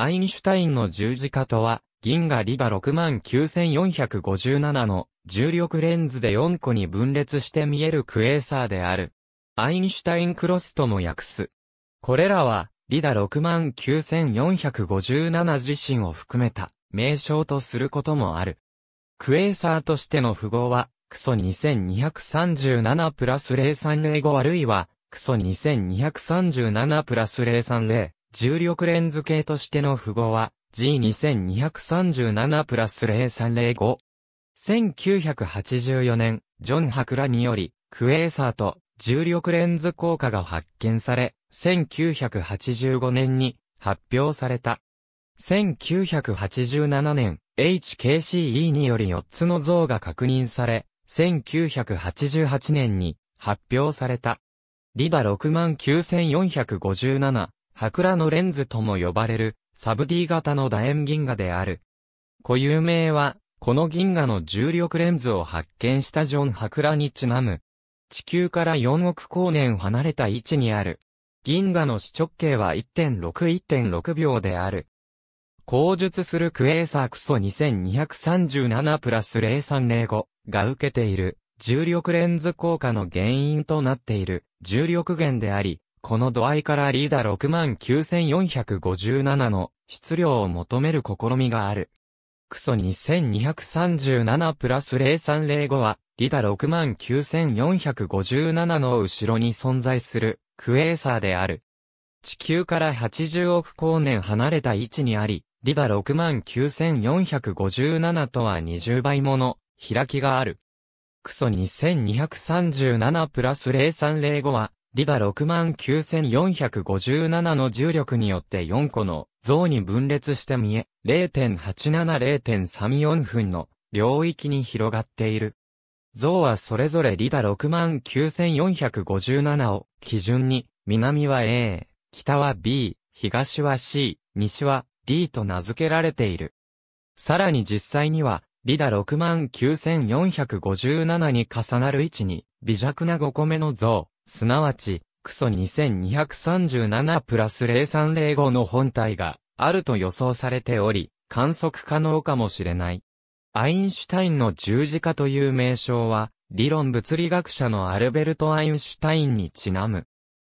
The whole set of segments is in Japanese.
アインシュタインの十字架とは、銀河リバ69457の重力レンズで4個に分裂して見えるクエーサーである。アインシュタインクロスとも訳す。これらは、リダ69457自身を含めた名称とすることもある。クエーサーとしての符号は、クソ2237プラス030語あるいは、クソ2237プラス030。重力レンズ系としての符号は G2237 プラス0305。1984年、ジョン・ハクラにより、クエーサーと重力レンズ効果が発見され、1985年に発表された。1987年、HKCE により4つの像が確認され、1988年に発表された。リダ69457、クラのレンズとも呼ばれる、サブ D 型の楕円銀河である。固有名は、この銀河の重力レンズを発見したジョン・ハクラにちなむ。地球から4億光年離れた位置にある。銀河の視直径は1.6.6秒である。口述するクエーサークソ2237プラス0305が受けている重力レンズ効果の原因となっている重力源であり、この度合いからリーダ69457の質量を求める試みがある。クソ2237プラス0305は、リダ69457の後ろに存在するクエーサーである。地球から80億光年離れた位置にあり、リダ69457とは20倍もの開きがある。クソ2237プラス0305は、リダ69457の重力によって4個の像に分裂して見え、0.87-0.34分の領域に広がっている。像はそれぞれリダ69457を基準に、南は A、北は B、東は C、西は D と名付けられている。さらに実際には、リダ69457に重なる位置に、微弱な5個目の像、すなわち、クソ2237プラス0305の本体があると予想されており、観測可能かもしれない。アインシュタインの十字架という名称は、理論物理学者のアルベルト・アインシュタインにちなむ。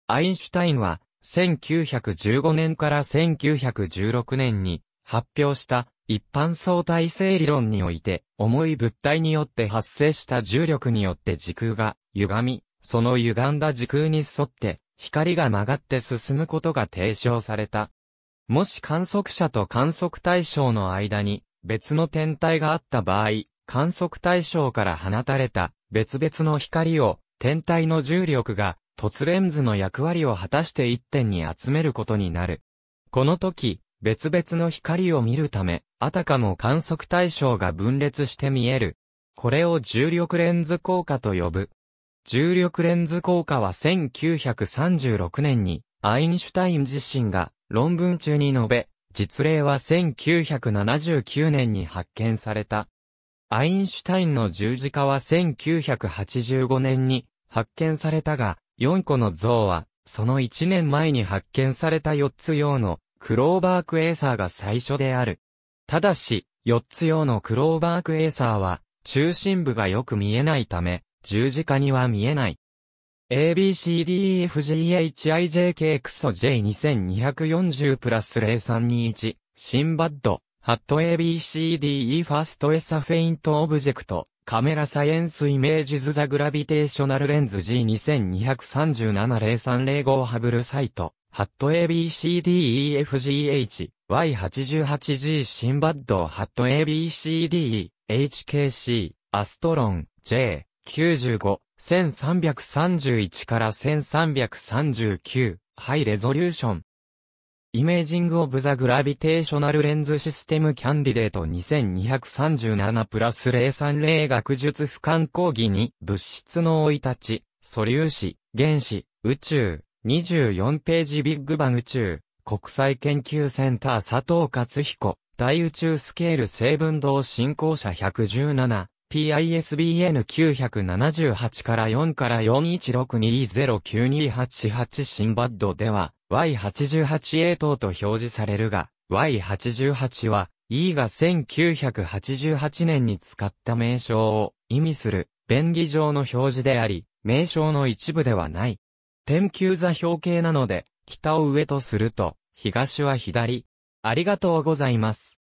アインシュタインは、1915年から1916年に発表した一般相対性理論において、重い物体によって発生した重力によって時空が歪み、その歪んだ時空に沿って、光が曲がって進むことが提唱された。もし観測者と観測対象の間に、別の天体があった場合、観測対象から放たれた別々の光を天体の重力が凸レンズの役割を果たして一点に集めることになる。この時、別々の光を見るため、あたかも観測対象が分裂して見える。これを重力レンズ効果と呼ぶ。重力レンズ効果は1936年にアインシュタイン自身が論文中に述べ、実例は1979年に発見された。アインシュタインの十字架は1985年に発見されたが、4個の像は、その1年前に発見された4つ用のクローバークエーサーが最初である。ただし、4つ用のクローバークエーサーは、中心部がよく見えないため、十字架には見えない。ABCDEFGHIJK クソ J2240 プラス0321、シンバッド、ハット ABCDE ファーストエサフェイントオブジェクト、カメラサイエンスイメージズザグラビテーショナルレンズ G22370305 ハブルサイト、ハット ABCDEFGH、Y88G シンバッドハット ABCDE、HKC、アストロン、J、1395、1331から1339、ハイレゾリューション。イメージングオブザグラビテーショナルレンズシステムキャンディデート2237プラス030学術俯瞰講義に物質の追い立ち、素粒子、原子、宇宙、24ページビッグバン宇宙、国際研究センター佐藤勝彦、大宇宙スケール成分動進行者117、PISBN 978から4から4 1 6 2 0 9 2 8 8シンバッドでは Y88A 等と表示されるが Y88 は E が1988年に使った名称を意味する便宜上の表示であり名称の一部ではない。天球座表形なので北を上とすると東は左。ありがとうございます。